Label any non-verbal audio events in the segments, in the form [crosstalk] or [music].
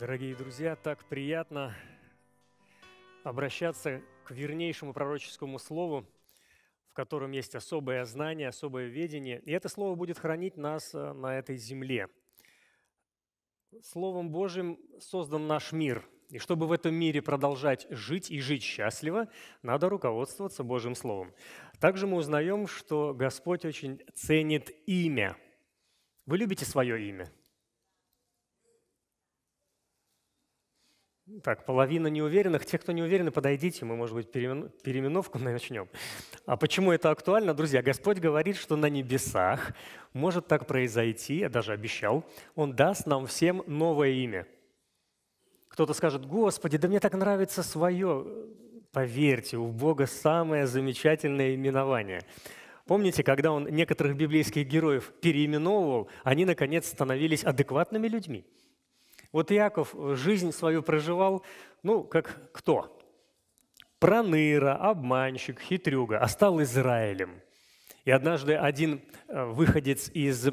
Дорогие друзья, так приятно обращаться к вернейшему пророческому слову, в котором есть особое знание, особое ведение. И это слово будет хранить нас э, на этой земле. Словом Божьим создан наш мир. И чтобы в этом мире продолжать жить и жить счастливо, надо руководствоваться Божьим Словом. Также мы узнаем, что Господь очень ценит имя. Вы любите свое имя – Так, половина неуверенных. Те, кто не уверены, подойдите, мы, может быть, переименовку [laughs] начнем. А почему это актуально? Друзья, Господь говорит, что на небесах может так произойти, я даже обещал, Он даст нам всем новое имя. Кто-то скажет, Господи, да мне так нравится свое. Поверьте, у Бога самое замечательное именование. Помните, когда Он некоторых библейских героев переименовывал, они, наконец, становились адекватными людьми – вот Яков э, жизнь свою проживал, ну, как кто? Проныра, обманщик, хитрюга, а стал Израилем. И однажды один э, выходец из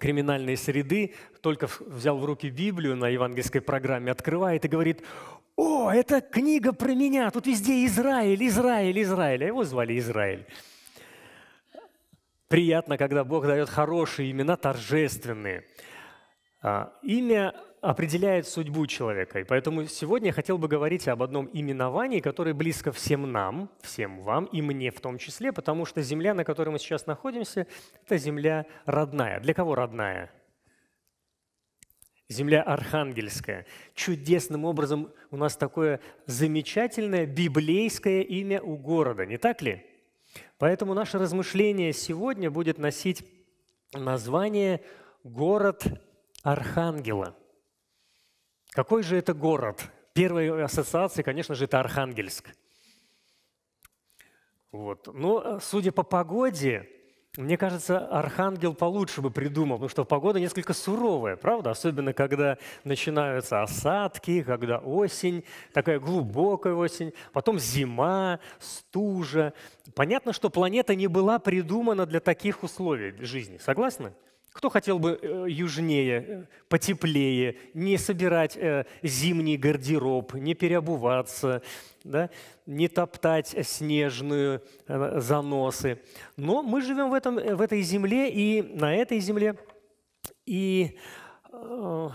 криминальной среды только взял в руки Библию на евангельской программе, открывает и говорит, «О, это книга про меня, тут везде Израиль, Израиль, Израиль». А его звали Израиль. Приятно, когда Бог дает хорошие имена, торжественные. А, имя определяет судьбу человека. И поэтому сегодня я хотел бы говорить об одном именовании, которое близко всем нам, всем вам и мне в том числе, потому что земля, на которой мы сейчас находимся, это земля родная. Для кого родная? Земля Архангельская. Чудесным образом у нас такое замечательное библейское имя у города, не так ли? Поэтому наше размышление сегодня будет носить название «Город Архангела». Какой же это город? Первая ассоциация, конечно же, это Архангельск. Вот. Но, ну, э, судя по погоде, мне кажется, Архангел получше бы придумал, потому что погода несколько суровая, правда? Особенно, когда начинаются осадки, когда осень, такая глубокая осень, потом зима, стужа. Понятно, что планета не была придумана для таких условий жизни. Согласны? Кто хотел бы э, южнее, э, потеплее, не собирать э, зимний гардероб, не переобуваться, да, не топтать снежные заносы. Но мы живем в, этом, в этой земле и на этой земле, и э,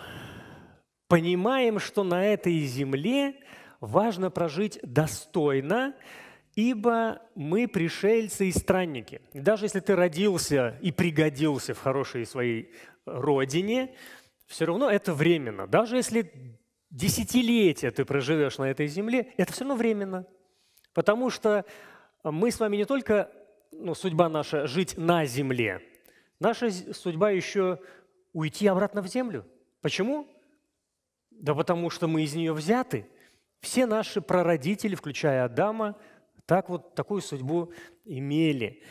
понимаем, что на этой земле важно прожить достойно, Ибо мы пришельцы и странники. даже если ты родился и пригодился в хорошей своей родине, все равно это временно. Даже если десятилетия ты проживешь на этой земле, это все равно временно. Потому что мы с вами не только, ну, судьба наша жить на земле, наша судьба еще уйти обратно в землю. Почему? Да потому что мы из нее взяты. Все наши прародители, включая Адама, так вот, такую судьбу имели.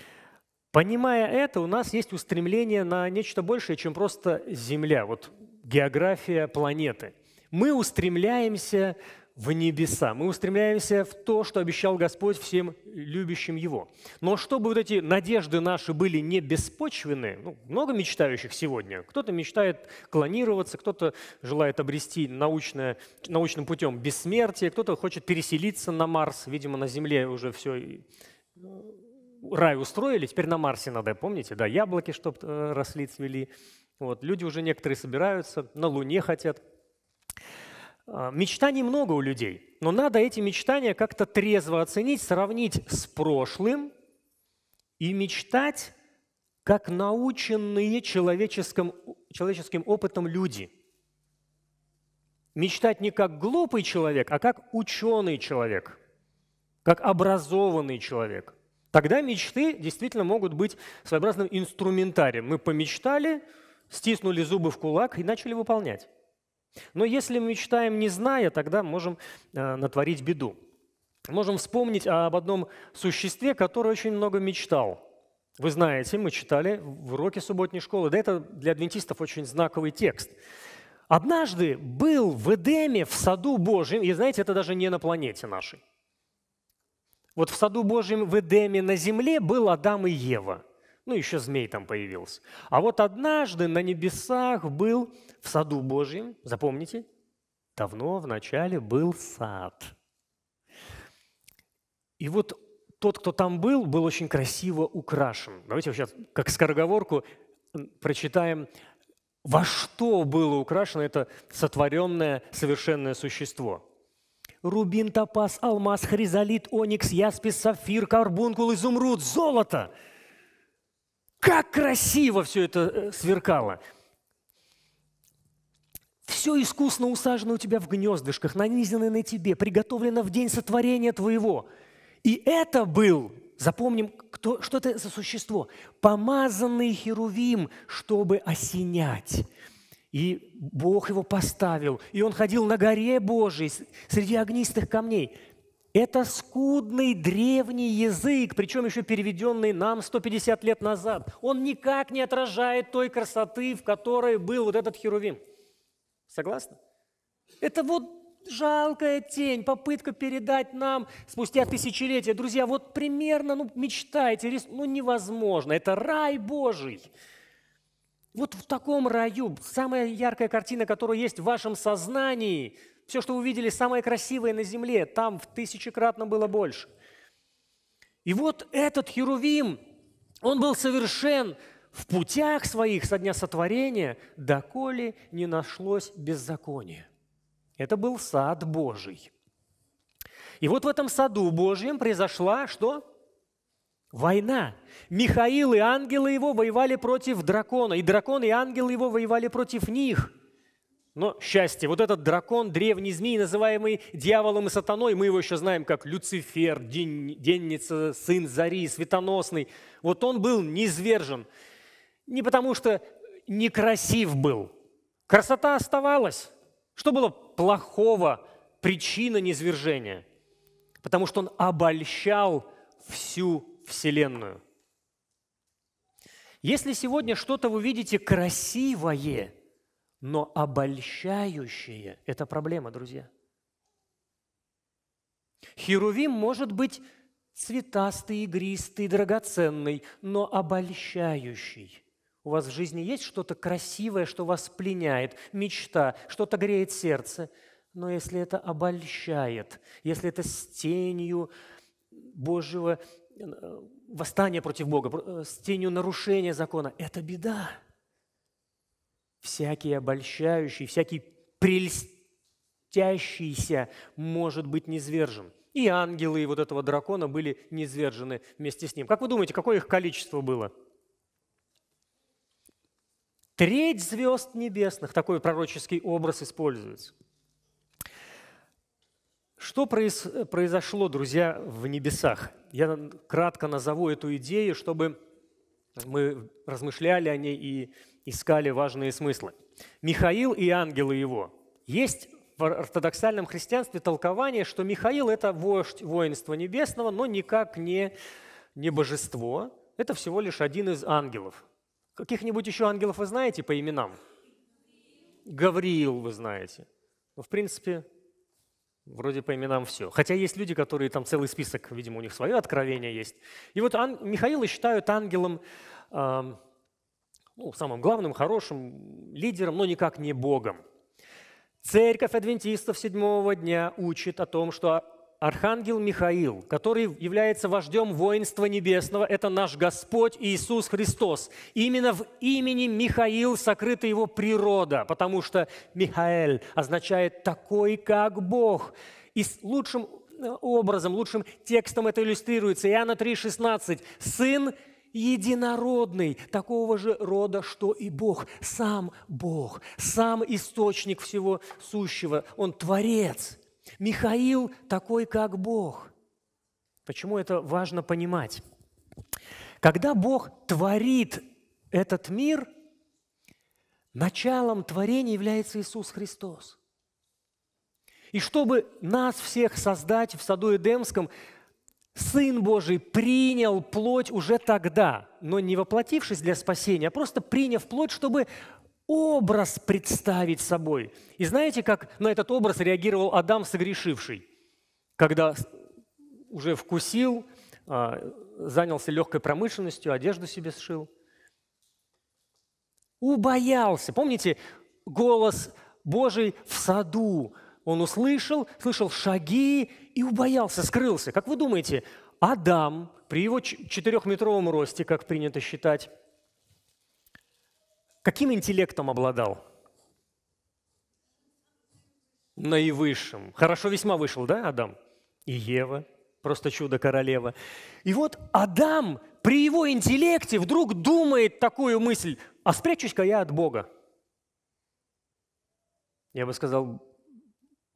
Понимая это, у нас есть устремление на нечто большее, чем просто Земля, вот география планеты. Мы устремляемся в небеса. Мы устремляемся в то, что обещал Господь всем любящим Его. Но чтобы вот эти надежды наши были не беспочвены, ну, много мечтающих сегодня, кто-то мечтает клонироваться, кто-то желает обрести научное, научным путем бессмертие, кто-то хочет переселиться на Марс, видимо, на Земле уже все ну, рай устроили, теперь на Марсе надо, помните, да, яблоки, чтобы э, росли, цвели. Вот, люди уже некоторые собираются, на Луне хотят. А, мечтаний много у людей, но надо эти мечтания как-то трезво оценить, сравнить с прошлым и мечтать, как наученные человеческим, человеческим опытом люди. Мечтать не как глупый человек, а как ученый человек, как образованный человек. Тогда мечты действительно могут быть своеобразным инструментарием. Мы помечтали, стиснули зубы в кулак и начали выполнять. Но если мы мечтаем не зная, тогда можем э, натворить беду. Можем вспомнить об одном существе, который очень много мечтал. Вы знаете, мы читали в уроке субботней школы, да это для адвентистов очень знаковый текст. Однажды был в Эдеме, в саду Божьем, и знаете, это даже не на планете нашей. Вот в саду Божьем в Эдеме на земле был Адам и Ева – ну, еще змей там появился. А вот однажды на небесах был в саду Божьем, запомните, давно в начале был сад. И вот тот, кто там был, был очень красиво украшен. Давайте сейчас, как скороговорку, прочитаем, во что было украшено это сотворенное совершенное существо – рубин, топаз, алмаз, хризолит, оникс, яспис, сапфир, карбункул, изумруд, золото – как красиво все это э, сверкало! Все искусно усажено у тебя в гнездышках, нанизано на тебе, приготовлено в день сотворения твоего. И это был, запомним, кто, что это за существо? Помазанный херувим, чтобы осенять. И Бог его поставил, и он ходил на горе Божией, среди огнистых камней – это скудный древний язык, причем еще переведенный нам 150 лет назад. Он никак не отражает той красоты, в которой был вот этот херувим. Согласны? Это вот жалкая тень, попытка передать нам спустя тысячелетия. Друзья, вот примерно, ну, мечтайте, ну, невозможно. Это рай Божий. Вот в таком раю самая яркая картина, которая есть в вашем сознании – все, что вы видели, самое красивое на земле, там в тысячекратно было больше. И вот этот Херувим, он был совершен в путях своих со дня сотворения, доколе не нашлось беззакония. Это был сад Божий. И вот в этом саду Божьем произошла что? Война. Михаил и ангелы его воевали против дракона, и дракон и ангелы его воевали против них – но счастье. Вот этот дракон, древний змей, называемый дьяволом и сатаной, мы его еще знаем как Люцифер, день, Денница, сын Зари, светоносный. Вот он был неизвержен Не потому что некрасив был. Красота оставалась. Что было плохого? Причина низвержения. Потому что он обольщал всю Вселенную. Если сегодня что-то вы видите красивое – но обольщающие – это проблема, друзья. Херувим может быть цветастый, игристый, драгоценный, но обольщающий. У вас в жизни есть что-то красивое, что вас пленяет, мечта, что-то греет сердце, но если это обольщает, если это с тенью Божьего э, восстания против Бога, э, с тенью нарушения закона, это беда всякий обольщающий, всякий прельстящийся может быть низвержен. И ангелы и вот этого дракона были низвержены вместе с ним. Как вы думаете, какое их количество было? Треть звезд небесных, такой пророческий образ используется. Что произошло, друзья, в небесах? Я кратко назову эту идею, чтобы мы размышляли о ней и искали важные смыслы. Михаил и ангелы его. Есть в ортодоксальном христианстве толкование, что Михаил – это вождь воинства небесного, но никак не, не божество. Это всего лишь один из ангелов. Каких-нибудь еще ангелов вы знаете по именам? Гавриил вы знаете. Ну, в принципе, Вроде по именам все. Хотя есть люди, которые там целый список, видимо, у них свое откровение есть. И вот ан- Михаила считают ангелом э, ну, самым главным, хорошим лидером, но никак не Богом. Церковь адвентистов седьмого дня учит о том, что Архангел Михаил, который является вождем воинства небесного, это наш Господь Иисус Христос. Именно в имени Михаил сокрыта его природа, потому что Михаэль означает «такой, как Бог». И лучшим э, образом, лучшим текстом это иллюстрируется. Иоанна 3,16. «Сын единородный, такого же рода, что и Бог, сам Бог, сам источник всего сущего, Он Творец. Михаил такой, как Бог. Почему это важно понимать? Когда Бог творит этот мир, началом творения является Иисус Христос. И чтобы нас всех создать в саду Эдемском, Сын Божий принял плоть уже тогда, но не воплотившись для спасения, а просто приняв плоть, чтобы образ представить собой. И знаете, как на этот образ реагировал Адам, согрешивший, когда уже вкусил, а, занялся легкой промышленностью, одежду себе сшил. Убоялся. Помните голос Божий в саду – он услышал, слышал шаги и убоялся, скрылся. Как вы думаете, Адам при его четырехметровом росте, как принято считать, каким интеллектом обладал? Наивысшим. Хорошо весьма вышел, да, Адам? И Ева, просто чудо-королева. И вот Адам при его интеллекте вдруг думает такую мысль, а спрячусь-ка я от Бога. Я бы сказал,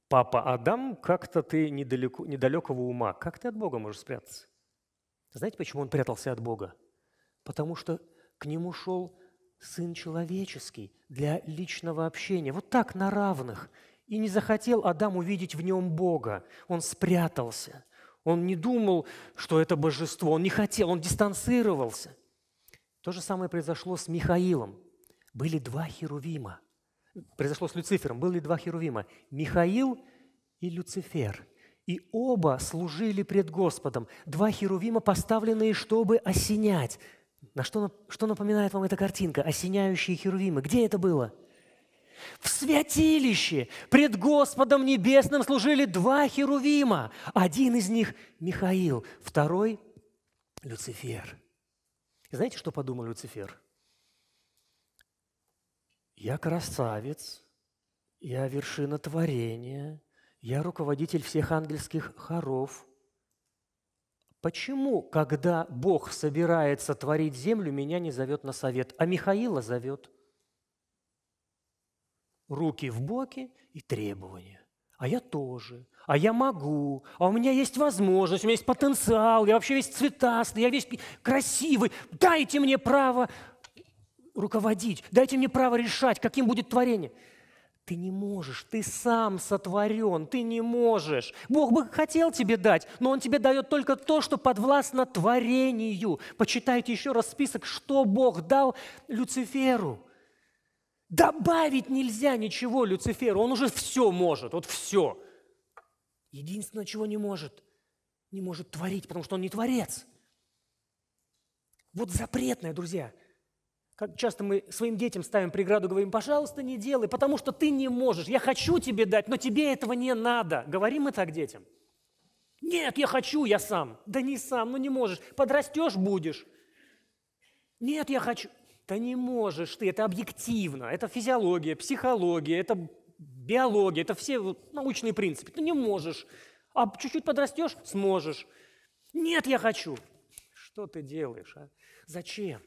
Папа Адам, как-то ты недалеко, недалекого ума. Как ты от Бога можешь спрятаться? Знаете, почему он прятался от Бога? Потому что к нему шел Сын Человеческий для личного общения. Вот так, на равных. И не захотел Адам увидеть в нем Бога. Он спрятался. Он не думал, что это божество. Он не хотел, он дистанцировался. То же самое произошло с Михаилом. Были два херувима – произошло с Люцифером. Были два херувима – Михаил и Люцифер. И оба служили пред Господом. Два херувима, поставленные, чтобы осенять. На что, что напоминает вам эта картинка? Осеняющие херувимы. Где это было? В святилище пред Господом Небесным служили два херувима. Один из них – Михаил, второй – Люцифер. И знаете, что подумал Люцифер – я красавец, я вершина творения, я руководитель всех ангельских хоров. Почему, когда Бог собирается творить землю, меня не зовет на совет, а Михаила зовет? Руки в боки и требования. А я тоже. А я могу. А у меня есть возможность, у меня есть потенциал. Я вообще весь цветастый, я весь красивый. Дайте мне право руководить, дайте мне право решать, каким будет творение. Ты не можешь, ты сам сотворен, ты не можешь. Бог бы хотел тебе дать, но Он тебе дает только то, что подвластно творению. Почитайте еще раз список, что Бог дал Люциферу. Добавить нельзя ничего Люциферу, он уже все может, вот все. Единственное, чего не может, не может творить, потому что он не творец. Вот запретное, друзья – как часто мы своим детям ставим преграду, говорим, пожалуйста, не делай, потому что ты не можешь. Я хочу тебе дать, но тебе этого не надо. Говорим мы так детям. Нет, я хочу, я сам. Да не сам, ну не можешь. Подрастешь будешь. Нет, я хочу. Да не можешь ты, это объективно, это физиология, психология, это биология, это все научные принципы. Ты не можешь. А чуть-чуть подрастешь – сможешь. Нет, я хочу. Что ты делаешь, а? Зачем?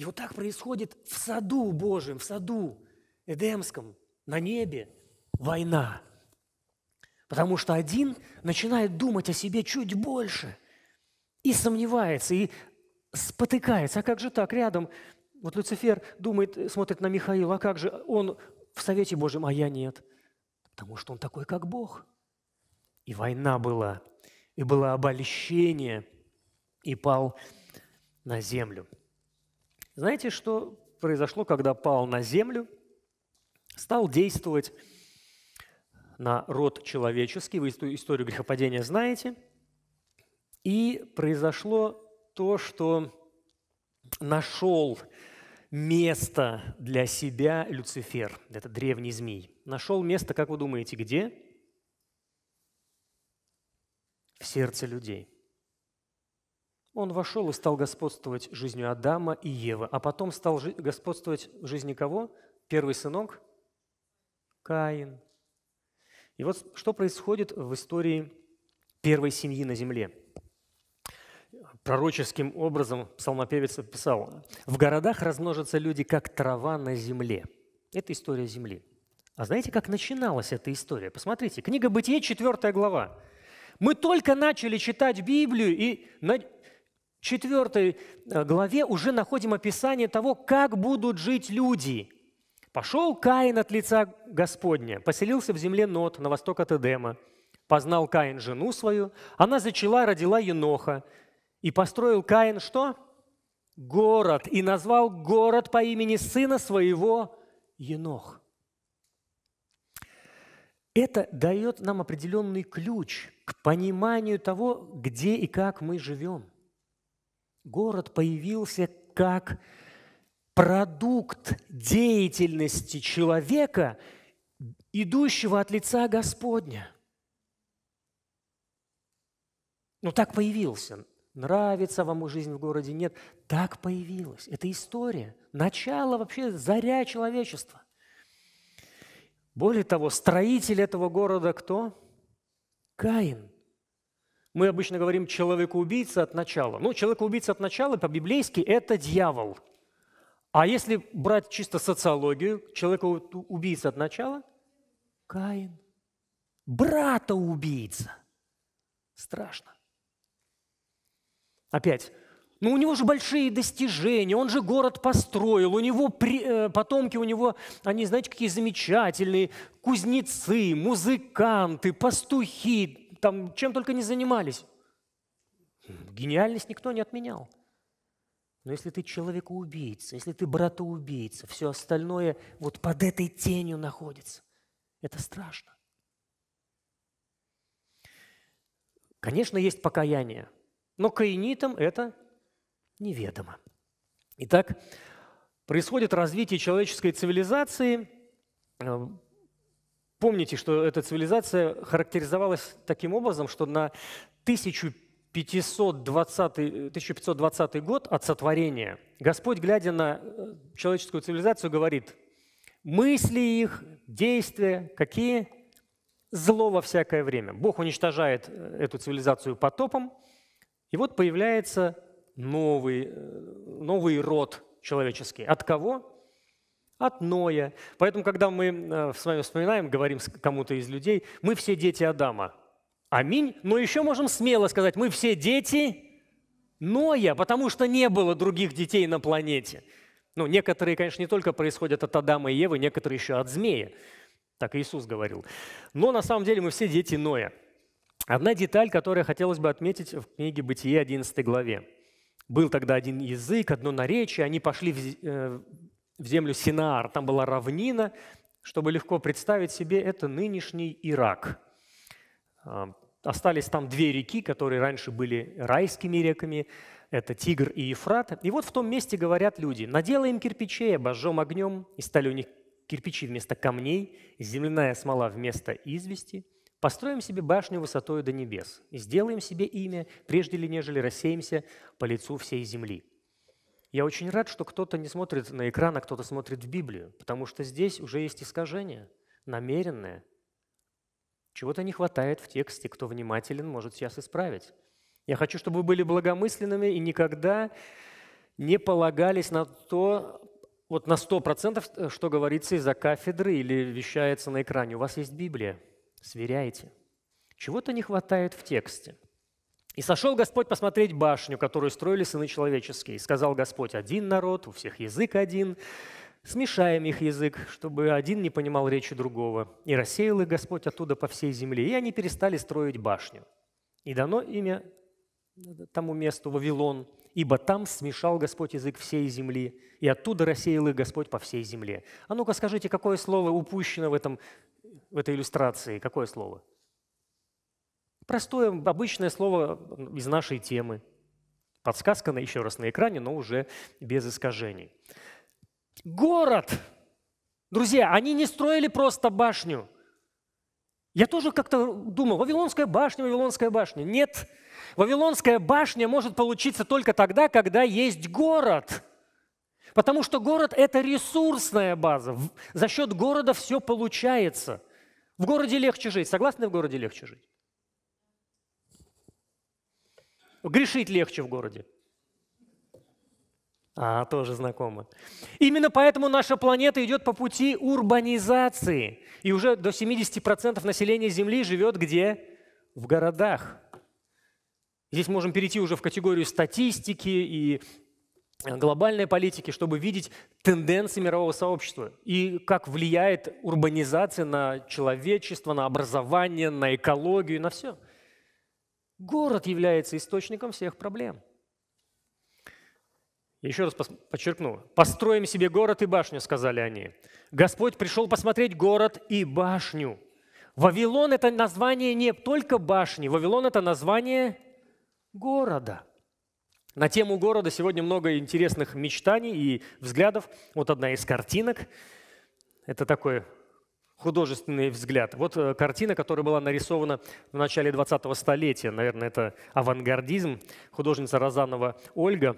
И вот так происходит в саду Божьем, в саду Эдемском, на небе война. Потому что один начинает думать о себе чуть больше и сомневается, и спотыкается. А как же так? Рядом вот Люцифер думает, смотрит на Михаила, а как же он в Совете Божьем, а я нет? Потому что он такой, как Бог. И война была, и было обольщение, и пал на землю. Знаете, что произошло, когда пал на землю, стал действовать на род человеческий, вы историю грехопадения знаете, и произошло то, что нашел место для себя Люцифер, это древний змей. Нашел место, как вы думаете, где? В сердце людей – он вошел и стал господствовать жизнью Адама и Евы, а потом стал господствовать жизнью кого? Первый сынок Каин. И вот что происходит в истории первой семьи на земле. Пророческим образом псалмопевец писал, «В городах размножатся люди, как трава на земле». Это история земли. А знаете, как начиналась эта история? Посмотрите, книга «Бытие», 4 глава. Мы только начали читать Библию, и четвертой э, главе уже находим описание того, как будут жить люди. «Пошел Каин от лица Господня, поселился в земле Нот, на восток от Эдема. Познал Каин жену свою, она зачала, родила Еноха. И построил Каин что? Город. И назвал город по имени сына своего Енох». Это дает нам определенный ключ к пониманию того, где и как мы живем. Город появился как продукт деятельности человека, идущего от лица Господня. Ну, так появился. Нравится вам жизнь в городе, нет. Так появилась. Это история. Начало вообще заря человечества. Более того, строитель этого города кто? Каин – мы обычно говорим «человекоубийца от начала». Ну, «человекоубийца от начала» по-библейски – это дьявол. А если брать чисто социологию, «человекоубийца от начала» – Каин. Брата-убийца. Страшно. Опять, ну, у него же большие достижения, он же город построил, у него при, э, потомки, у него, они, знаете, какие замечательные, кузнецы, музыканты, пастухи, там чем только не занимались. Гениальность никто не отменял. Но если ты человек убийца если ты брата-убийца, все остальное вот под этой тенью находится. Это страшно. Конечно, есть покаяние, но каинитам это неведомо. Итак, происходит развитие человеческой цивилизации, Помните, что эта цивилизация характеризовалась таким образом, что на 1520, 1520 год от сотворения Господь, глядя на э, человеческую цивилизацию, говорит, мысли их, действия какие? Зло во всякое время. Бог уничтожает э, эту цивилизацию потопом, и вот появляется новый, э, новый род человеческий. От кого? от Ноя. Поэтому, когда мы э, с вами вспоминаем, говорим кому-то из людей, мы все дети Адама. Аминь. Но еще можем смело сказать, мы все дети Ноя, потому что не было других детей на планете. Ну, некоторые, конечно, не только происходят от Адама и Евы, некоторые еще от змея. Так Иисус говорил. Но на самом деле мы все дети Ноя. Одна деталь, которую хотелось бы отметить в книге «Бытие» 11 главе. Был тогда один язык, одно наречие, они пошли в э, в землю Синаар, там была равнина. Чтобы легко представить себе, это нынешний Ирак. А, остались там две реки, которые раньше были райскими реками. Это Тигр и Ефрат. И вот в том месте говорят люди, наделаем кирпичей, обожжем огнем, и стали у них кирпичи вместо камней, земляная смола вместо извести. Построим себе башню высотою до небес и сделаем себе имя, прежде ли нежели рассеемся по лицу всей земли. Я очень рад, что кто-то не смотрит на экран, а кто-то смотрит в Библию, потому что здесь уже есть искажение, намеренное. Чего-то не хватает в тексте, кто внимателен, может сейчас исправить. Я хочу, чтобы вы были благомысленными и никогда не полагались на то, вот на 100%, что говорится из-за кафедры или вещается на экране. У вас есть Библия, сверяйте. Чего-то не хватает в тексте – «И сошел Господь посмотреть башню, которую строили сыны человеческие. И сказал Господь, один народ, у всех язык один, смешаем их язык, чтобы один не понимал речи другого. И рассеял их Господь оттуда по всей земле, и они перестали строить башню. И дано имя тому месту Вавилон, ибо там смешал Господь язык всей земли, и оттуда рассеял их Господь по всей земле». А ну-ка скажите, какое слово упущено в, этом, в этой иллюстрации, какое слово? – Простое, обычное слово из нашей темы. Подсказка на еще раз на экране, но уже без искажений. Город! Друзья, они не строили просто башню. Я тоже как-то думал, Вавилонская башня, Вавилонская башня. Нет, Вавилонская башня может получиться только тогда, когда есть город. Потому что город – это ресурсная база. За счет города все получается. В городе легче жить. Согласны, в городе легче жить? грешить легче в городе. А, тоже знакомо. Именно поэтому наша планета идет по пути урбанизации. И уже до 70% населения Земли живет где? В городах. Здесь можем перейти уже в категорию статистики и э, глобальной политики, чтобы видеть тенденции мирового сообщества и как влияет урбанизация на человечество, на образование, на экологию, на все – Город является источником всех проблем. Еще раз подчеркну. «Построим себе город и башню», — сказали они. Господь пришел посмотреть город и башню. Вавилон – это название не только башни, Вавилон – это название города. На тему города сегодня много интересных мечтаний и взглядов. Вот одна из картинок. Это такой художественный взгляд. Вот э, картина, которая была нарисована в начале 20-го столетия. Наверное, это авангардизм. Художница Розанова Ольга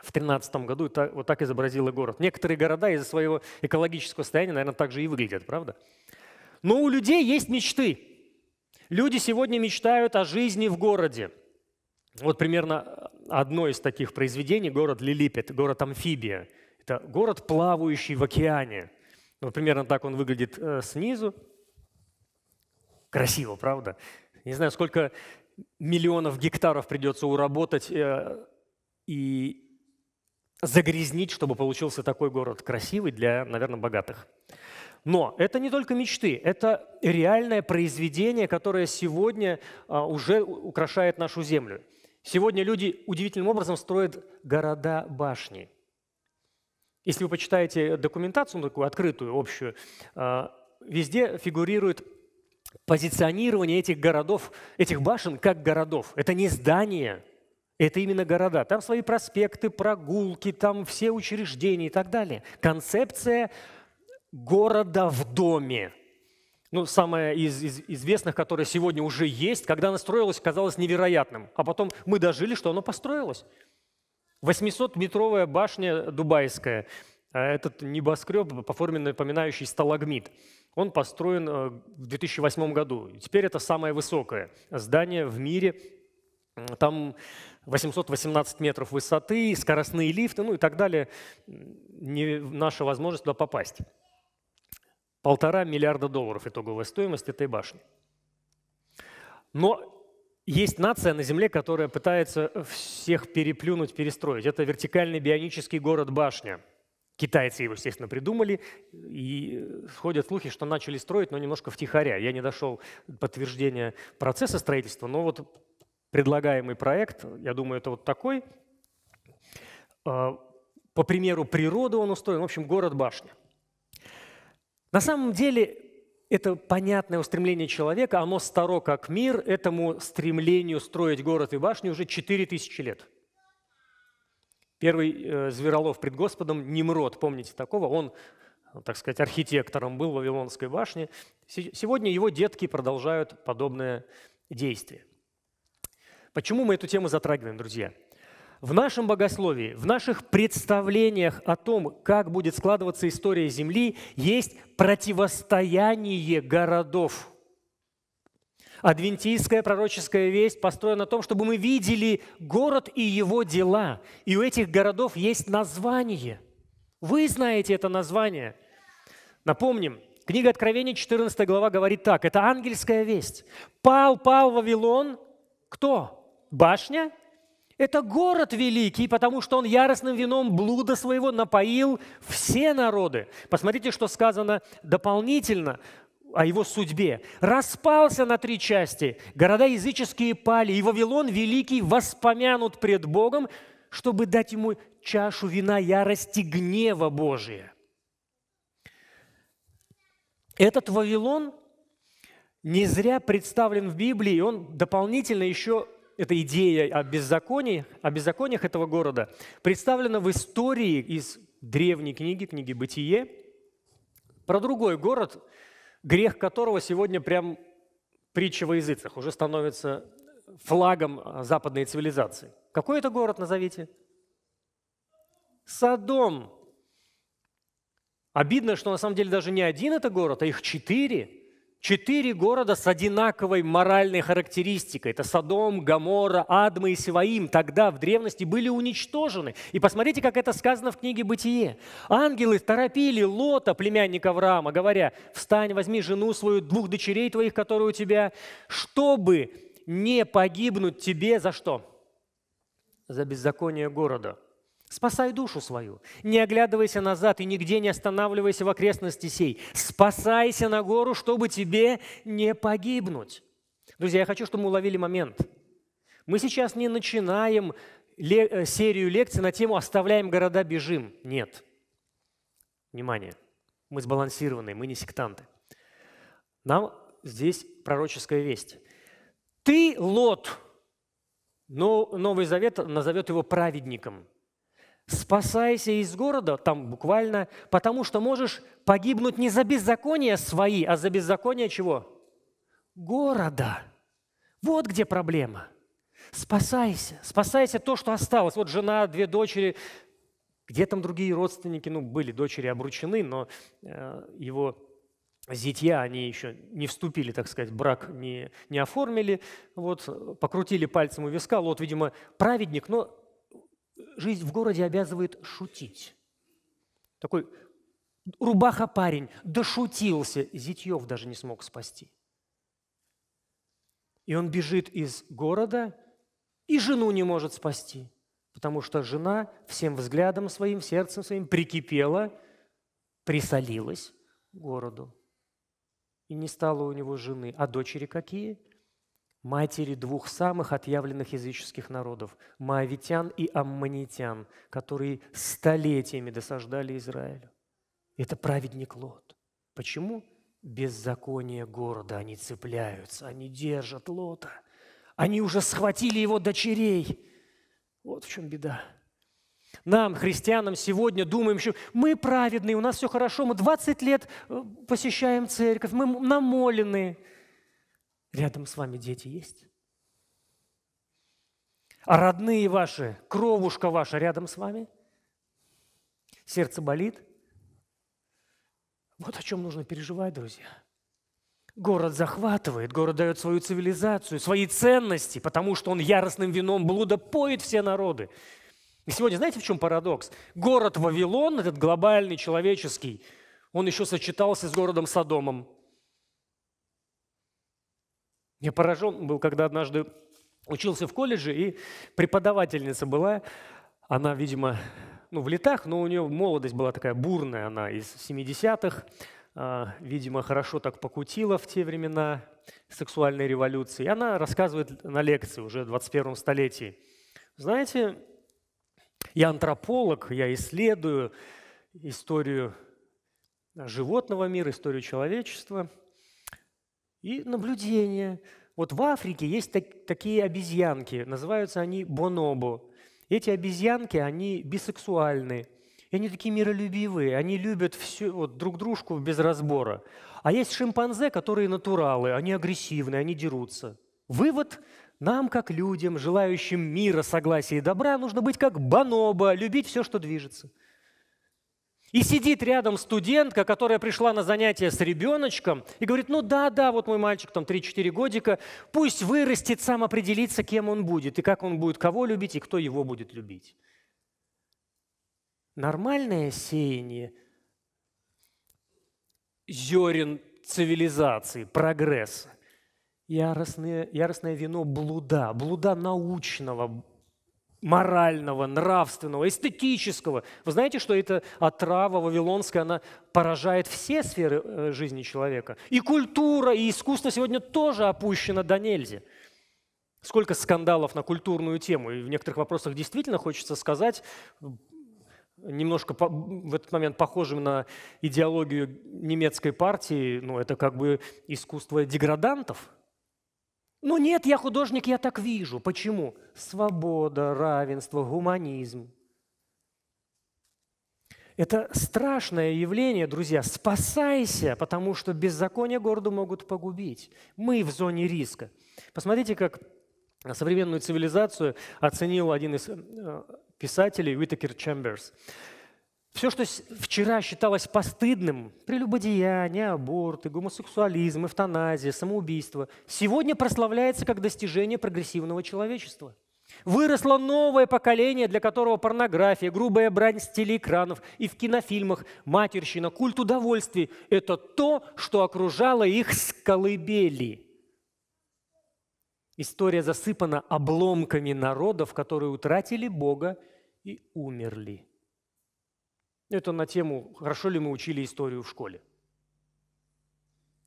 в 13 году вот так изобразила город. Некоторые города из-за своего экологического состояния, наверное, так же и выглядят, правда? Но у людей есть мечты. Люди сегодня мечтают о жизни в городе. Вот примерно э, одно из таких произведений – город Лилипет, город-амфибия. Это город, плавающий в океане – вот ну, примерно так он выглядит э, снизу. Красиво, правда? Не знаю, сколько миллионов гектаров придется уработать э, и загрязнить, чтобы получился такой город красивый для, наверное, богатых. Но это не только мечты, это реальное произведение, которое сегодня а, уже украшает нашу землю. Сегодня люди удивительным образом строят города-башни – если вы почитаете документацию, ну, такую открытую, общую, э, везде фигурирует позиционирование этих городов, этих башен как городов. Это не здания, это именно города. Там свои проспекты, прогулки, там все учреждения и так далее. Концепция города в доме. Ну, самая из, из известных, которая сегодня уже есть, когда она строилась, казалось невероятным. А потом мы дожили, что оно построилось. 800-метровая башня дубайская, а этот небоскреб, по форме напоминающий сталагмит. Он построен э, в 2008 году. Теперь это самое высокое здание в мире. Там 818 метров высоты, скоростные лифты, ну и так далее. Не наша возможность туда попасть. Полтора миллиарда долларов итоговая стоимость этой башни. Но есть нация на Земле, которая пытается всех переплюнуть, перестроить. Это вертикальный бионический город-башня. Китайцы его, естественно, придумали, и ходят слухи, что начали строить, но немножко втихаря. Я не дошел подтверждения процесса строительства, но вот предлагаемый проект, я думаю, это вот такой. А, по примеру природы он устроен, в общем, город-башня. На самом деле это понятное устремление человека, оно старо как мир, этому стремлению строить город и башню уже 4000 лет. Первый э, зверолов пред Господом, Немрод, помните такого, он, так сказать, архитектором был в Вавилонской башне. Сегодня его детки продолжают подобное действие. Почему мы эту тему затрагиваем, друзья? в нашем богословии, в наших представлениях о том, как будет складываться история Земли, есть противостояние городов. Адвентийская пророческая весть построена на том, чтобы мы видели город и его дела. И у этих городов есть название. Вы знаете это название. Напомним, книга Откровения, 14 глава говорит так. Это ангельская весть. Пал, пал Вавилон. Кто? Башня это город великий, потому что он яростным вином блуда своего напоил все народы. Посмотрите, что сказано дополнительно о его судьбе. «Распался на три части, города языческие пали, и Вавилон великий воспомянут пред Богом, чтобы дать ему чашу вина ярости гнева Божия». Этот Вавилон не зря представлен в Библии, он дополнительно еще эта идея о беззаконии, о беззакониях этого города представлена в истории из древней книги, книги «Бытие», про другой город, грех которого сегодня прям притча во языцах, уже становится флагом а, западной цивилизации. Какой это город, назовите? Садом. Обидно, что на самом деле даже не один это город, а их четыре – Четыре города с одинаковой моральной характеристикой – это Содом, Гамора, Адма и Сиваим – тогда, в древности, были уничтожены. И посмотрите, как это сказано в книге «Бытие». Ангелы торопили Лота, племянника Авраама, говоря, «Встань, возьми жену свою, двух дочерей твоих, которые у тебя, чтобы не погибнуть тебе за что? За беззаконие города». Спасай душу свою, не оглядывайся назад и нигде не останавливайся в окрестности сей. Спасайся на гору, чтобы тебе не погибнуть. Друзья, я хочу, чтобы мы уловили момент. Мы сейчас не начинаем э, серию лекций на тему «Оставляем города, бежим». Нет. Внимание, мы сбалансированные, мы не сектанты. Нам здесь пророческая весть. Ты, Лот, но Новый Завет назовет его праведником – Спасайся из города, там буквально, потому что можешь погибнуть не за беззаконие свои, а за беззаконие чего? Города. Вот где проблема. Спасайся, спасайся то, что осталось. Вот жена, две дочери, где там другие родственники, ну, были дочери обручены, но э, его зятья, они еще не вступили, так сказать, брак не, не оформили, вот, покрутили пальцем у виска, Вот, видимо, праведник, но жизнь в городе обязывает шутить. Такой рубаха парень, дошутился, зятьев даже не смог спасти. И он бежит из города, и жену не может спасти, потому что жена всем взглядом своим, сердцем своим прикипела, присолилась городу. И не стало у него жены. А дочери какие? матери двух самых отъявленных языческих народов – маавитян и аммонитян, которые столетиями досаждали Израилю. Это праведник Лот. Почему? Беззаконие города, они цепляются, они держат Лота. Они уже схватили его дочерей. Вот в чем беда. Нам, христианам, сегодня думаем, что мы праведные, у нас все хорошо, мы 20 лет э, посещаем церковь, мы намолены, Рядом с вами дети есть? А родные ваши, кровушка ваша рядом с вами? Сердце болит? Вот о чем нужно переживать, друзья. Город захватывает, город дает свою цивилизацию, свои ценности, потому что он яростным вином блуда поет все народы. И сегодня, знаете, в чем парадокс? Город Вавилон, этот глобальный, человеческий, он еще сочетался с городом Содомом. Я поражен был, когда однажды учился в колледже, и преподавательница была, она, видимо, ну, в летах, но у нее молодость была такая бурная, она из 70-х, а, видимо, хорошо так покутила в те времена сексуальной революции. И она рассказывает на лекции уже в 21 столетии. Знаете, я антрополог, я исследую историю животного мира, историю человечества – и наблюдение. Вот в Африке есть так, такие обезьянки, называются они бонобо. Эти обезьянки, они бисексуальны, и они такие миролюбивые, они любят все, вот, друг дружку без разбора. А есть шимпанзе, которые натуралы, они агрессивны, они дерутся. Вывод – нам, как людям, желающим мира, согласия и добра, нужно быть как бонобо, любить все, что движется – и сидит рядом студентка, которая пришла на занятие с ребеночком и говорит, ну да, да, вот мой мальчик там 3-4 годика, пусть вырастет, сам определится, кем он будет, и как он будет кого любить, и кто его будет любить. Нормальное сеяние зерен цивилизации, прогресса, яростное, яростное вино блуда, блуда научного, морального, нравственного, эстетического. Вы знаете, что эта отрава вавилонская, она поражает все сферы э, жизни человека. И культура, и искусство сегодня тоже опущено до нельзя. Сколько скандалов на культурную тему. И в некоторых вопросах действительно хочется сказать, немножко по, в этот момент похожим на идеологию немецкой партии, ну, это как бы искусство деградантов – но «Ну нет, я художник, я так вижу. Почему? Свобода, равенство, гуманизм. Это страшное явление, друзья. Спасайся, потому что беззаконие городу могут погубить. Мы в зоне риска. Посмотрите, как современную цивилизацию оценил один из э, писателей Уитакер Чемберс. Все, что вчера считалось постыдным, прелюбодеяние, аборты, гомосексуализм, эвтаназия, самоубийство, сегодня прославляется как достижение прогрессивного человечества. Выросло новое поколение, для которого порнография, грубая брань с телеэкранов и в кинофильмах, матерщина, культ удовольствий – это то, что окружало их с колыбели. История засыпана обломками народов, которые утратили Бога и умерли. Это на тему, хорошо ли мы учили историю в школе.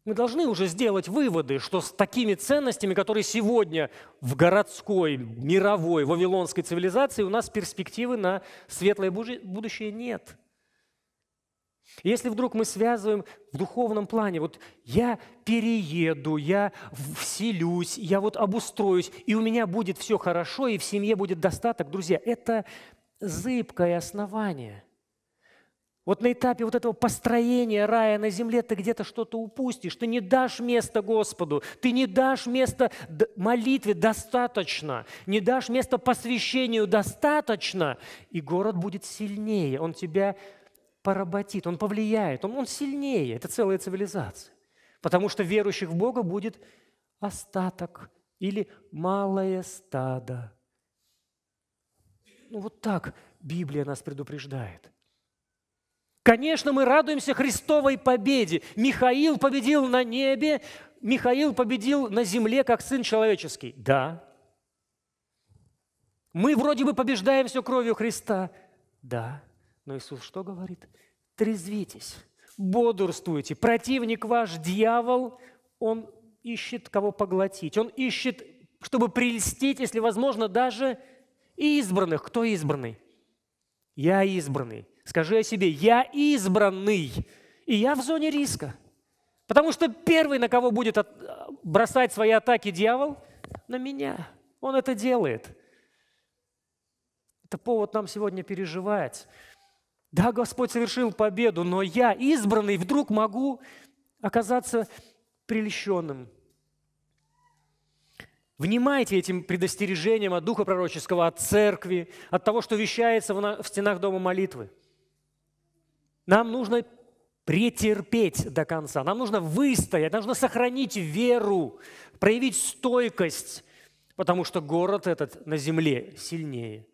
Мы должны уже сделать выводы, что с такими ценностями, которые сегодня в городской, мировой, вавилонской цивилизации, у нас перспективы на светлое будущее нет. Если вдруг мы связываем в духовном плане, вот я перееду, я вселюсь, я вот обустроюсь, и у меня будет все хорошо, и в семье будет достаток, друзья, это зыбкое основание – вот на этапе вот этого построения рая на земле ты где-то что-то упустишь, ты не дашь место Господу, ты не дашь место молитве достаточно, не дашь место посвящению достаточно, и город будет сильнее, он тебя поработит, он повлияет, он, он сильнее, это целая цивилизация. Потому что верующих в Бога будет остаток или малое стадо. Ну вот так Библия нас предупреждает – Конечно, мы радуемся Христовой победе. Михаил победил на небе, Михаил победил на земле, как сын человеческий. Да. Мы вроде бы побеждаем все кровью Христа. Да. Но Иисус что говорит? Трезвитесь, бодрствуйте. Противник ваш, дьявол, он ищет, кого поглотить. Он ищет, чтобы прельстить, если возможно, даже избранных. Кто избранный? Я избранный. Скажи о себе, я избранный, и я в зоне риска. Потому что первый, на кого будет от... бросать свои атаки дьявол, на меня. Он это делает. Это повод нам сегодня переживать. Да, Господь совершил победу, но я, избранный, вдруг могу оказаться прельщенным. Внимайте этим предостережением от Духа Пророческого, от церкви, от того, что вещается в стенах дома молитвы – нам нужно претерпеть до конца, нам нужно выстоять, нам нужно сохранить веру, проявить стойкость, потому что город этот на земле сильнее.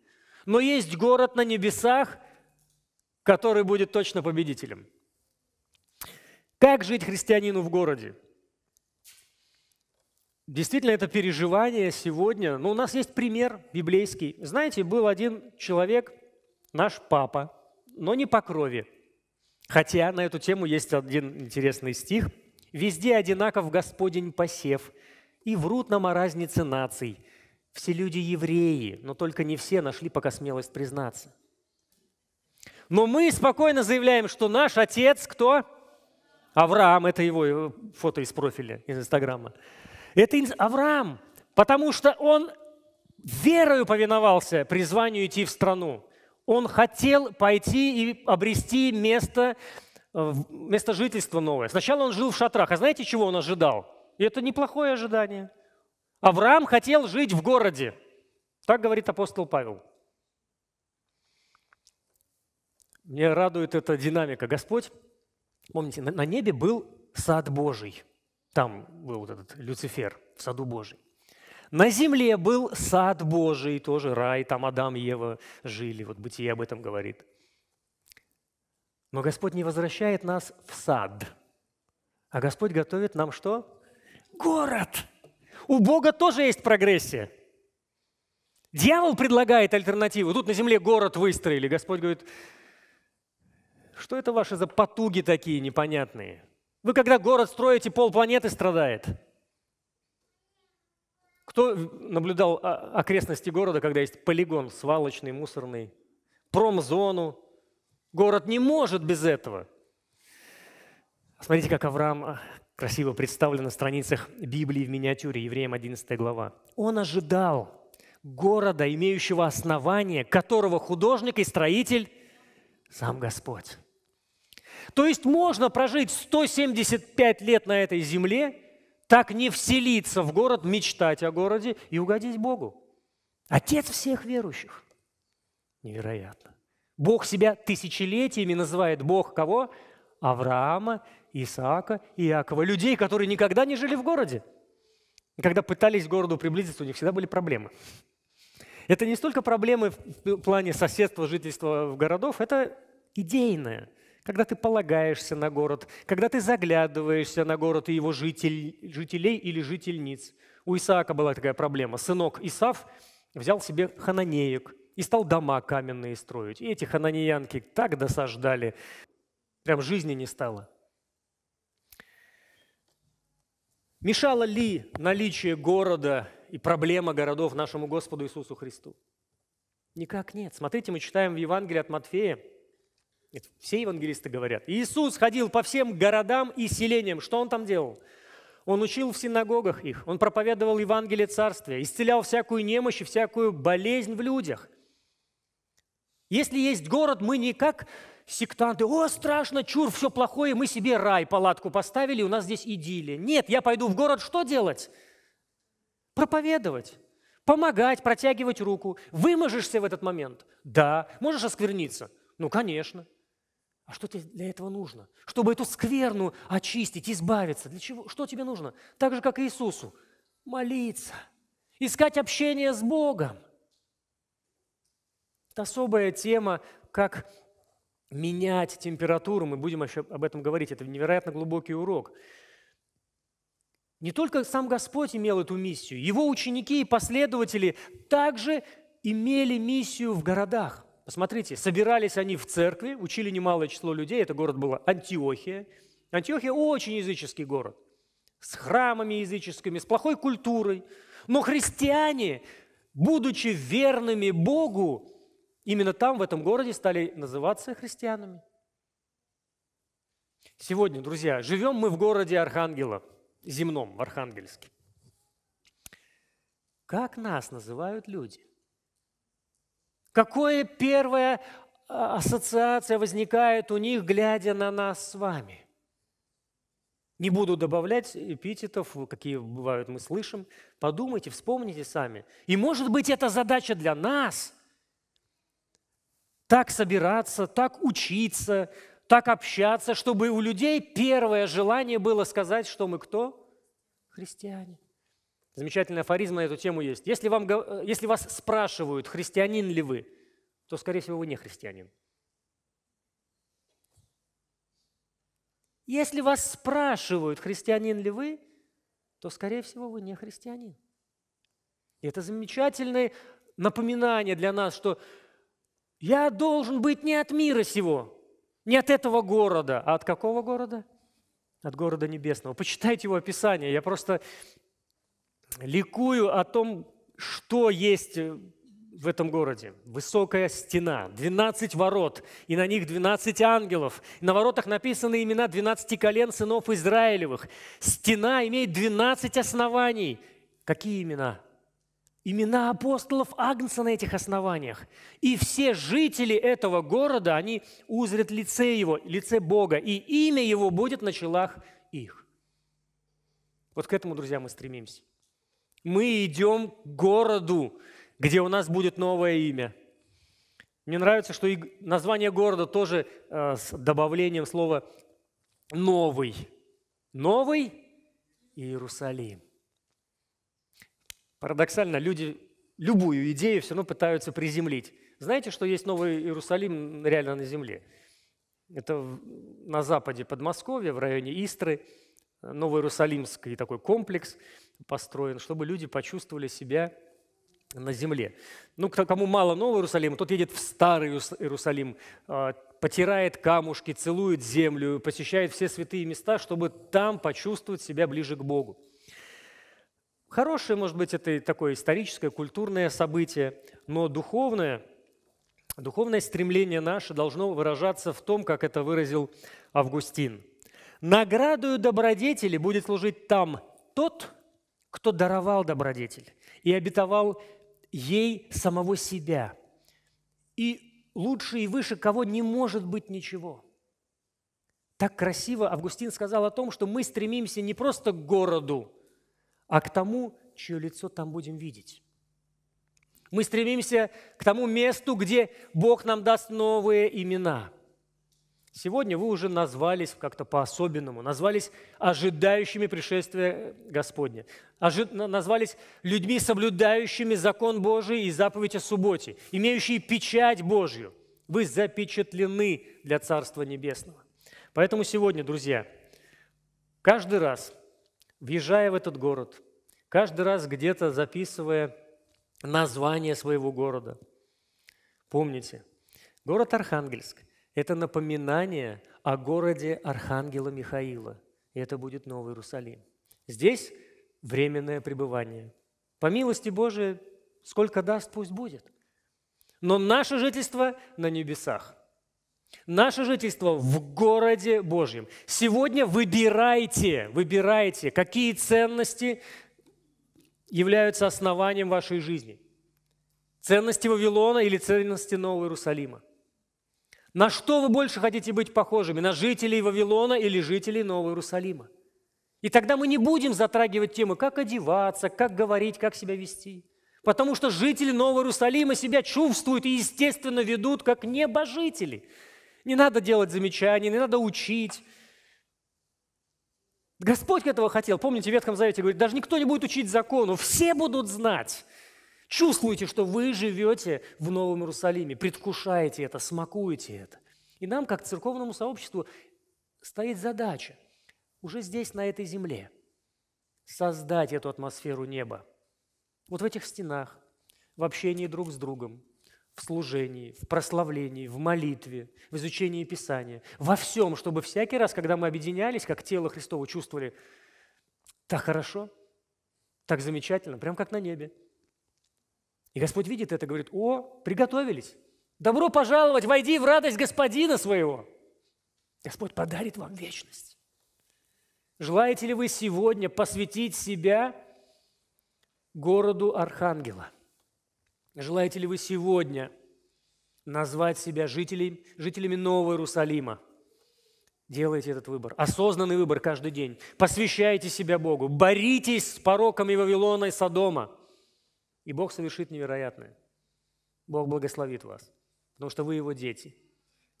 Но есть город на небесах, который будет точно победителем. Как жить христианину в городе? Действительно, это переживание сегодня. Но ну, у нас есть пример библейский. Знаете, был один человек, наш папа, но не по крови – Хотя на эту тему есть один интересный стих. «Везде одинаков Господень посев, и врут нам о разнице наций. Все люди евреи, но только не все нашли пока смелость признаться». Но мы спокойно заявляем, что наш отец кто? Авраам, это его э, фото из профиля, из Инстаграма. Это Авраам, потому что он верою повиновался призванию идти в страну. Он хотел пойти и обрести место, э, место жительства новое. Сначала он жил в шатрах. А знаете, чего он ожидал? И это неплохое ожидание. Авраам хотел жить в городе. Так говорит апостол Павел. Мне радует эта динамика. Господь, помните, на небе был сад Божий. Там был вот этот Люцифер в саду Божий. На земле был сад Божий, тоже рай, там Адам и Ева жили, вот Бытие об этом говорит. Но Господь не возвращает нас в сад, а Господь готовит нам что? Город! У Бога тоже есть прогрессия. Дьявол предлагает альтернативу. Тут на земле город выстроили. Господь говорит, что это ваши за потуги такие непонятные? Вы когда город строите, пол планеты страдает – кто наблюдал а, окрестности города, когда есть полигон свалочный, мусорный, промзону? Город не может без этого. Смотрите, как Авраам а, красиво представлен на страницах Библии в миниатюре, Евреям 11 глава. Он ожидал города, имеющего основание, которого художник и строитель – сам Господь. То есть можно прожить 175 лет на этой земле – так не вселиться в город, мечтать о городе и угодить Богу. Отец всех верующих. Невероятно. Бог себя тысячелетиями называет Бог кого? Авраама, Исаака, Иакова. Людей, которые никогда не жили в городе. И когда пытались к городу приблизиться, у них всегда были проблемы. Это не столько проблемы в плане соседства, жительства в городов, это идейное когда ты полагаешься на город, когда ты заглядываешься на город и его житель, жителей или жительниц. У Исаака была такая проблема. Сынок Исав взял себе хананеек и стал дома каменные строить. И эти хананеянки так досаждали, прям жизни не стало. Мешало ли наличие города и проблема городов нашему Господу Иисусу Христу? Никак нет. Смотрите, мы читаем в Евангелии от Матфея, нет, все евангелисты говорят. Иисус ходил по всем городам и селениям. Что он там делал? Он учил в синагогах их, он проповедовал Евангелие Царствия, исцелял всякую немощь и всякую болезнь в людях. Если есть город, мы не как сектанты, о, страшно, чур, все плохое, мы себе рай, палатку поставили, у нас здесь идиллия. Нет, я пойду в город что делать? Проповедовать, помогать, протягивать руку. Выможешься в этот момент? Да. Можешь оскверниться? Ну, конечно. А что тебе для этого нужно? Чтобы эту скверну очистить, избавиться. Для чего? Что тебе нужно? Так же, как и Иисусу. Молиться, искать общение с Богом. Это особая тема, как менять температуру. Мы будем еще об этом говорить. Это невероятно глубокий урок. Не только сам Господь имел эту миссию, его ученики и последователи также имели миссию в городах. Посмотрите, собирались они в церкви, учили немалое число людей, это город была Антиохия. Антиохия – очень языческий город, с храмами языческими, с плохой культурой. Но христиане, будучи верными Богу, именно там, в этом городе, стали называться христианами. Сегодня, друзья, живем мы в городе Архангела, земном, в Архангельске. Как нас называют люди – Какое первое а, ассоциация возникает у них, глядя на нас с вами. Не буду добавлять эпитетов, какие бывают мы слышим. Подумайте, вспомните сами. И может быть это задача для нас – так собираться, так учиться, так общаться, чтобы у людей первое желание было сказать, что мы кто? Христиане. Замечательный афоризм на эту тему есть. Если, вам, э, если вас спрашивают, христианин ли вы, то, скорее всего, вы не христианин. Если вас спрашивают, христианин ли вы, то, скорее всего, вы не христианин. И это замечательное напоминание для нас, что я должен быть не от мира сего, не от этого города, а от какого города? От города небесного. Почитайте его описание. Я просто ликую о том, что есть э, в этом городе. Высокая стена, 12 ворот, и на них 12 ангелов. На воротах написаны имена 12 колен сынов Израилевых. Стена имеет 12 оснований. Какие имена? Имена апостолов Агнца на этих основаниях. И все жители этого города, они узрят лице его, лице Бога, и имя его будет на челах их. Вот к этому, друзья, мы стремимся – мы идем к городу, где у нас будет новое имя. Мне нравится, что и название города тоже э, с добавлением слова «новый». Новый Иерусалим. Парадоксально, люди любую идею все равно пытаются приземлить. Знаете, что есть Новый Иерусалим реально на земле? Это на западе Подмосковья, в районе Истры – Новый Иерусалимский такой комплекс построен, чтобы люди почувствовали себя на земле. Ну, кому мало Нового Иерусалима, тот едет в Старый Иерусалим, а, потирает камушки, целует землю, посещает все святые места, чтобы там почувствовать себя ближе к Богу. Хорошее, может быть, это такое историческое, культурное событие, но духовное, духовное стремление наше должно выражаться в том, как это выразил Августин – Наградою добродетели будет служить там тот, кто даровал добродетель и обетовал ей самого себя. И лучше и выше кого не может быть ничего. Так красиво Августин сказал о том, что мы стремимся не просто к городу, а к тому, чье лицо там будем видеть. Мы стремимся к тому месту, где Бог нам даст новые имена – Сегодня вы уже назвались как-то по-особенному, назвались ожидающими пришествия Господня, ожи- назвались людьми, соблюдающими закон Божий и заповедь о субботе, имеющие печать Божью. Вы запечатлены для Царства Небесного. Поэтому сегодня, друзья, каждый раз, въезжая в этот город, каждый раз где-то записывая название своего города, помните, город Архангельск это напоминание о городе Архангела Михаила. И это будет Новый Иерусалим. Здесь временное пребывание. По милости Божией, сколько даст, пусть будет. Но наше жительство на небесах. Наше жительство в городе Божьем. Сегодня выбирайте, выбирайте, какие ценности являются основанием вашей жизни. Ценности Вавилона или ценности Нового Иерусалима. На что вы больше хотите быть похожими? На жителей Вавилона или жителей Нового Иерусалима? И тогда мы не будем затрагивать темы, как одеваться, как говорить, как себя вести. Потому что жители Нового Иерусалима себя чувствуют и, естественно, ведут как небожители. Не надо делать замечаний, не надо учить. Господь этого хотел. Помните, в Ветхом Завете говорит, даже никто не будет учить закону, все будут знать. Чувствуете, что вы живете в Новом Иерусалиме, предвкушаете это, смакуете это. И нам, как церковному сообществу, стоит задача уже здесь, на этой земле, создать эту атмосферу неба. Вот в этих стенах, в общении друг с другом, в служении, в прославлении, в молитве, в изучении Писания, во всем, чтобы всякий раз, когда мы объединялись, как тело Христово, чувствовали так хорошо, так замечательно, прям как на небе – и Господь видит это, говорит, о, приготовились. Добро пожаловать, войди в радость Господина своего. Господь подарит вам вечность. Желаете ли вы сегодня посвятить себя городу Архангела? Желаете ли вы сегодня назвать себя жителей, жителями Нового Иерусалима? Делайте этот выбор. Осознанный выбор каждый день. Посвящайте себя Богу. Боритесь с пороками Вавилона и Содома. И Бог совершит невероятное. Бог благословит вас, потому что вы Его дети.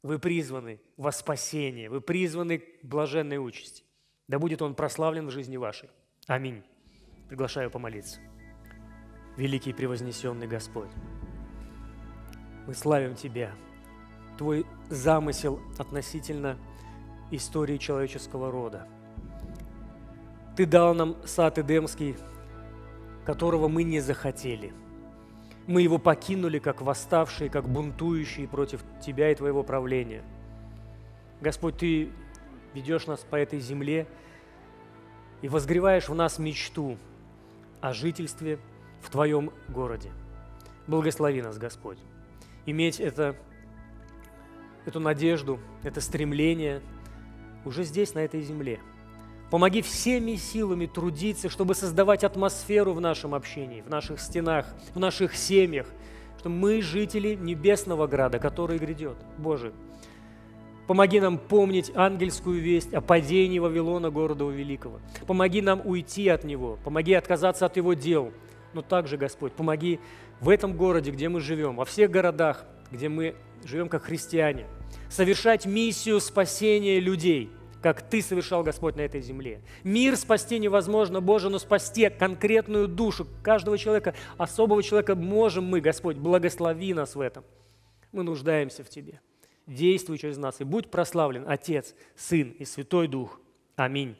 Вы призваны во спасение, вы призваны к блаженной участи. Да будет Он прославлен в жизни вашей. Аминь. Приглашаю помолиться. Великий превознесенный Господь, мы славим Тебя, Твой замысел относительно истории человеческого рода. Ты дал нам сад Эдемский – которого мы не захотели. Мы его покинули, как восставшие, как бунтующие против тебя и твоего правления. Господь, ты ведешь нас по этой земле и возгреваешь в нас мечту о жительстве в твоем городе. Благослови нас, Господь, иметь это, эту надежду, это стремление уже здесь, на этой земле – Помоги всеми силами трудиться, чтобы создавать атмосферу в нашем общении, в наших стенах, в наших семьях, что мы жители небесного града, который грядет. Боже, Помоги нам помнить ангельскую весть о падении Вавилона, города великого. Помоги нам уйти от него, помоги отказаться от его дел. Но также, Господь, помоги в этом городе, где мы живем, во всех городах, где мы живем как христиане, совершать миссию спасения людей, как Ты совершал, Господь, на этой земле. Мир спасти невозможно, Боже, но спасти конкретную душу каждого человека, особого человека можем мы, Господь, благослови нас в этом. Мы нуждаемся в Тебе. Действуй через нас и будь прославлен Отец, Сын и Святой Дух. Аминь.